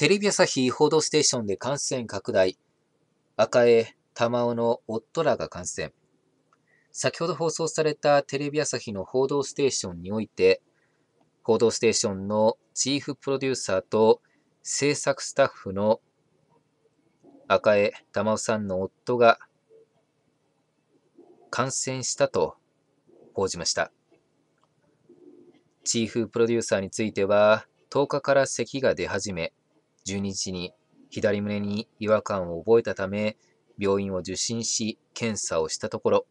テレビ朝日報道ステーションで感染拡大。赤江、玉尾の夫らが感染。先ほど放送されたテレビ朝日の報道ステーションにおいて、報道ステーションのチーフプロデューサーと制作スタッフの赤江玉尾さんの夫が感染したと報じました。チーフプロデューサーについては、10日から咳が出始め、12日に左胸に違和感を覚えたため、病院を受診し、検査をしたところ、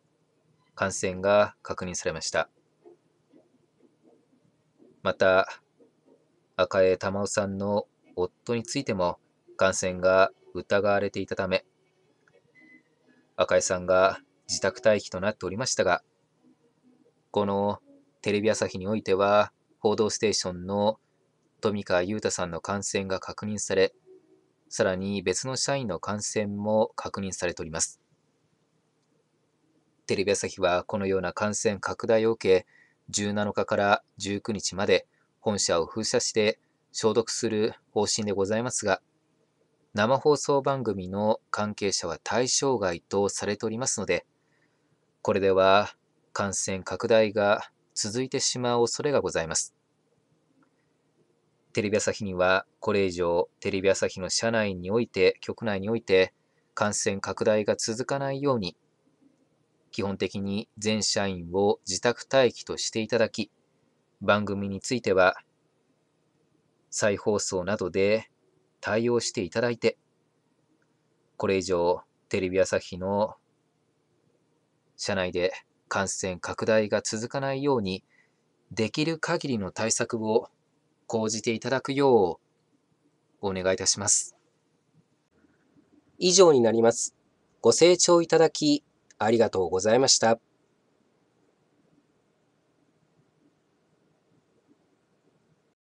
感染が確認されました。また、赤江珠緒さんの夫についても感染が疑われていたため、赤江さんが自宅待機となっておりましたが、このテレビ朝日においては、報道ステーションの富川悠太さんの感染が確認され、さらに別の社員の感染も確認されております。テレビ朝日はこのような感染拡大を受け、17日から19日まで本社を封鎖して消毒する方針でございますが、生放送番組の関係者は対象外とされておりますので、これでは感染拡大が続いてしまう恐れがございます。テレビ朝日にはこれ以上テレビ朝日の社内において局内において感染拡大が続かないように基本的に全社員を自宅待機としていただき番組については再放送などで対応していただいてこれ以上テレビ朝日の社内で感染拡大が続かないようにできる限りの対策を講じていただくようお願いいたします。以上になります。ご清聴いただきありがとうございました。